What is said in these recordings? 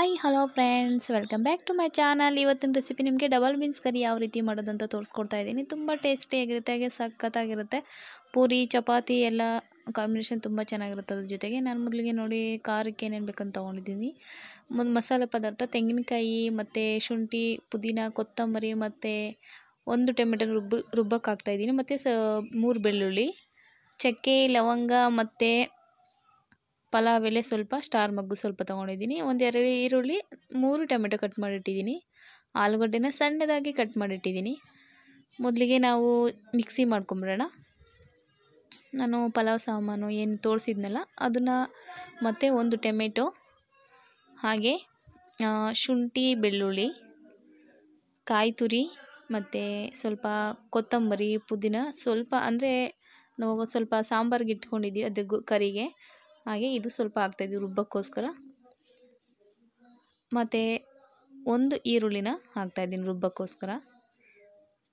hi hello friends welcome back to my channel ಇವತ್ತಿನ recipe ನಿಮಗೆ double beans curry ಯಾವ ರೀತಿ ಮಾಡೋದಂತ ತೋರಿಸ್ಕೊಡ್ತಾ ಇದ್ದೀನಿ ತುಂಬ ಟೇಸ್ಟಿಯಾಗಿರುತ್ತೆ ಹಾಗೆ ಸಖತ್ತಾಗಿರುತ್ತೆ ಪೂರಿ ಚಪಾತಿ ಎಲ್ಲ ಕಾಂಬಿನೇಷನ್ ತುಂಬ ಚೆನ್ನಾಗಿರುತ್ತೆ ಅದ್ರ ಜೊತೆಗೆ ನಾನು ಮೊದಲಿಗೆ ನೋಡಿ ಖಾರಕ್ಕೆ ಏನೇನು ಬೇಕಂತ ತೊಗೊಂಡಿದ್ದೀನಿ ಒಂದು ಮಸಾಲೆ ಪದಾರ್ಥ ತೆಂಗಿನಕಾಯಿ ಮತ್ತು ಶುಂಠಿ ಪುದೀನ ಕೊತ್ತಂಬರಿ ಮತ್ತು ಒಂದು ಟೊಮೆಟೊ ರುಬ್ಬ ರುಬ್ಬಕ್ಕೆ ಹಾಕ್ತಾಯಿದ್ದೀನಿ ಮತ್ತು ಸ ಮೂರು ಬೆಳ್ಳುಳ್ಳಿ ಚಕ್ಕೆ ಲವಂಗ ಮತ್ತು ಪಲಾವ್ ಎಲೆ ಸ್ವಲ್ಪ ಸ್ಟಾರ್ ಮಗ್ಗು ಸ್ವಲ್ಪ ತೊಗೊಂಡಿದ್ದೀನಿ ಒಂದೆರಡು ಈರುಳ್ಳಿ ಮೂರು ಟೊಮೆಟೊ ಕಟ್ ಮಾಡಿಟ್ಟಿದ್ದೀನಿ ಆಲೂಗಡ್ಡೆನ ಸಣ್ಣದಾಗಿ ಕಟ್ ಮಾಡಿಟ್ಟಿದ್ದೀನಿ ಮೊದಲಿಗೆ ನಾವು ಮಿಕ್ಸಿ ಮಾಡ್ಕೊಂಬಿಡೋಣ ನಾನು ಪಲಾವ್ ಸಾಮಾನು ಏನು ತೋರಿಸಿದ್ನಲ್ಲ ಅದನ್ನು ಮತ್ತೆ ಒಂದು ಟೊಮೆಟೊ ಹಾಗೆ ಶುಂಠಿ ಬೆಳ್ಳುಳ್ಳಿ ಕಾಯಿ ತುರಿ ಮತ್ತು ಸ್ವಲ್ಪ ಕೊತ್ತಂಬರಿ ಪುದೀನ ಸ್ವಲ್ಪ ಅಂದರೆ ನಾವು ಸ್ವಲ್ಪ ಸಾಂಬಾರಿಗೆ ಇಟ್ಕೊಂಡಿದ್ದೀವಿ ಅದು ಕರಿಗೆ ಹಾಗೆ ಇದು ಸ್ವಲ್ಪ ಹಾಕ್ತಾಯಿದ್ವಿ ರುಬ್ಬಕ್ಕೋಸ್ಕರ ಮತ್ತು ಒಂದು ಈರುಳ್ಳಿನ ಇದ್ದೀನಿ ರುಬ್ಬಕ್ಕೋಸ್ಕರ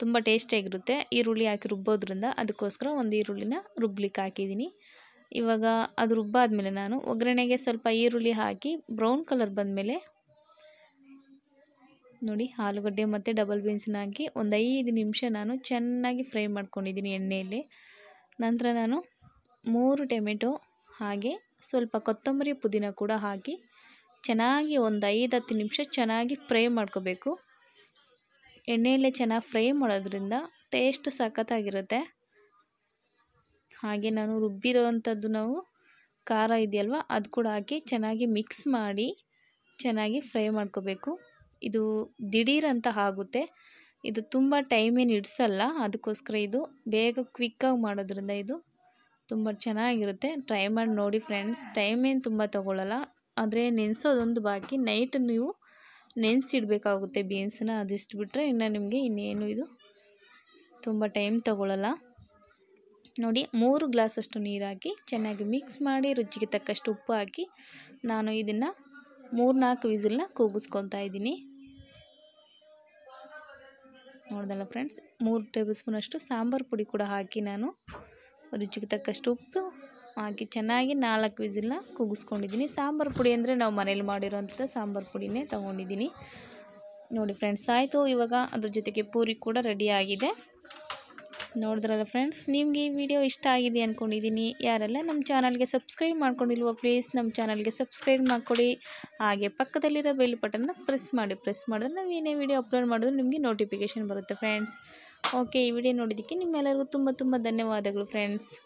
ತುಂಬ ಟೇಸ್ಟಿಯಾಗಿರುತ್ತೆ ಈರುಳ್ಳಿ ಹಾಕಿ ರುಬ್ಬೋದ್ರಿಂದ ಅದಕ್ಕೋಸ್ಕರ ಒಂದು ಈರುಳ್ಳಿನ ರುಬ್ಲಿಕ್ಕೆ ಹಾಕಿದ್ದೀನಿ ಇವಾಗ ಅದು ರುಬ್ಬಾದಮೇಲೆ ನಾನು ಒಗ್ಗರಣೆಗೆ ಸ್ವಲ್ಪ ಈರುಳ್ಳಿ ಹಾಕಿ ಬ್ರೌನ್ ಕಲರ್ ಬಂದಮೇಲೆ ನೋಡಿ ಆಲೂಗಡ್ಡೆ ಮತ್ತು ಡಬಲ್ ಬೀನ್ಸನ್ನ ಹಾಕಿ ಒಂದು ಐದು ನಿಮಿಷ ನಾನು ಚೆನ್ನಾಗಿ ಫ್ರೈ ಮಾಡ್ಕೊಂಡಿದ್ದೀನಿ ಎಣ್ಣೆಯಲ್ಲಿ ನಂತರ ನಾನು ಮೂರು ಟೊಮೆಟೊ ಹಾಗೆ ಸ್ವಲ್ಪ ಕೊತ್ತಂಬರಿ ಪುದೀನ ಕೂಡ ಹಾಕಿ ಚೆನ್ನಾಗಿ ಒಂದು ಐದು ಹತ್ತು ನಿಮಿಷ ಚೆನ್ನಾಗಿ ಫ್ರೈ ಮಾಡ್ಕೋಬೇಕು ಎಣ್ಣೆಯಲ್ಲೇ ಚೆನ್ನಾಗಿ ಫ್ರೈ ಮಾಡೋದ್ರಿಂದ ಟೇಸ್ಟ್ ಸಖತ್ತಾಗಿರುತ್ತೆ ಹಾಗೆ ನಾನು ರುಬ್ಬಿರೋವಂಥದ್ದು ನಾವು ಖಾರ ಇದೆಯಲ್ವ ಅದು ಕೂಡ ಹಾಕಿ ಚೆನ್ನಾಗಿ ಮಿಕ್ಸ್ ಮಾಡಿ ಚೆನ್ನಾಗಿ ಫ್ರೈ ಮಾಡ್ಕೋಬೇಕು ಇದು ದಿಢೀರಂತ ಆಗುತ್ತೆ ಇದು ತುಂಬ ಟೈಮೇನು ಹಿಡ್ಸಲ್ಲ ಅದಕ್ಕೋಸ್ಕರ ಇದು ಬೇಗ ಕ್ವಿಕ್ಕಾಗಿ ಮಾಡೋದ್ರಿಂದ ಇದು ತುಂಬ ಚೆನ್ನಾಗಿರುತ್ತೆ ಟ್ರೈ ಮಾಡಿ ನೋಡಿ ಫ್ರೆಂಡ್ಸ್ ಟೈಮ್ ಏನು ತುಂಬ ತೊಗೊಳ್ಳಲ್ಲ ಆದರೆ ನೆನೆಸೋದೊಂದು ಬಾಕಿ ನೈಟ್ ನೀವು ನೆನೆಸಿಡ್ಬೇಕಾಗುತ್ತೆ ಬೀನ್ಸನ್ನ ಅದಿಷ್ಟು ಬಿಟ್ಟರೆ ಇನ್ನು ನಿಮಗೆ ಇನ್ನೇನು ಇದು ತುಂಬ ಟೈಮ್ ತೊಗೊಳ್ಳಲ್ಲ ನೋಡಿ ಮೂರು ಗ್ಲಾಸಷ್ಟು ನೀರು ಹಾಕಿ ಚೆನ್ನಾಗಿ ಮಿಕ್ಸ್ ಮಾಡಿ ರುಚಿಗೆ ತಕ್ಕಷ್ಟು ಉಪ್ಪು ಹಾಕಿ ನಾನು ಇದನ್ನು ನಾಲ್ಕು ವಿಸಿಲನ್ನ ಕೂಗಿಸ್ಕೊತಾ ಇದ್ದೀನಿ ನೋಡ್ದಲ್ಲ ಫ್ರೆಂಡ್ಸ್ ಮೂರು ಟೇಬಲ್ ಸ್ಪೂನಷ್ಟು ಸಾಂಬಾರು ಪುಡಿ ಕೂಡ ಹಾಕಿ ನಾನು ರುಚಿಗೆ ತಕ್ಕಷ್ಟು ಉಪ್ಪು ಹಾಕಿ ಚೆನ್ನಾಗಿ ನಾಲ್ಕು ವಿಸಿಲ್ನ ಕೂಗಿಸ್ಕೊಂಡಿದ್ದೀನಿ ಸಾಂಬಾರು ಪುಡಿ ಅಂದರೆ ನಾವು ಮನೇಲಿ ಮಾಡಿರೋಂಥ ಸಾಂಬಾರು ಪುಡಿನೇ ತೊಗೊಂಡಿದ್ದೀನಿ ನೋಡಿ ಫ್ರೆಂಡ್ಸ್ ಆಯಿತು ಇವಾಗ ಅದ್ರ ಜೊತೆಗೆ ಪೂರಿ ಕೂಡ ರೆಡಿಯಾಗಿದೆ ನೋಡಿದ್ರಲ್ಲ ಫ್ರೆಂಡ್ಸ್ ನಿಮಗೆ ಈ ವಿಡಿಯೋ ಇಷ್ಟ ಆಗಿದೆ ಅಂದ್ಕೊಂಡಿದ್ದೀನಿ ಯಾರೆಲ್ಲ ನಮ್ಮ ಚಾನಲ್ಗೆ ಸಬ್ಸ್ಕ್ರೈಬ್ ಮಾಡ್ಕೊಂಡಿಲ್ವೋ ಪ್ಲೀಸ್ ನಮ್ಮ ಚಾನಲ್ಗೆ ಸಬ್ಸ್ಕ್ರೈಬ್ ಮಾಡಿಕೊಡಿ ಹಾಗೆ ಪಕ್ಕದಲ್ಲಿರೋ ಬೆಲ್ ಬಟನ್ನ ಪ್ರೆಸ್ ಮಾಡಿ ಪ್ರೆಸ್ ಮಾಡಿದ್ರೆ ನಾವು ಏನೇ ವಿಡಿಯೋ ಅಪ್ಲೋಡ್ ಮಾಡಿದ್ರು ನಿಮಗೆ ನೋಟಿಫಿಕೇಷನ್ ಬರುತ್ತೆ ಫ್ರೆಂಡ್ಸ್ ಓಕೆ ಈ ವಿಡಿಯೋ ನೋಡಿದ್ದಕ್ಕೆ ನಿಮ್ಮೆಲ್ಲರಿಗೂ ತುಂಬ ತುಂಬ ಧನ್ಯವಾದಗಳು ಫ್ರೆಂಡ್ಸ್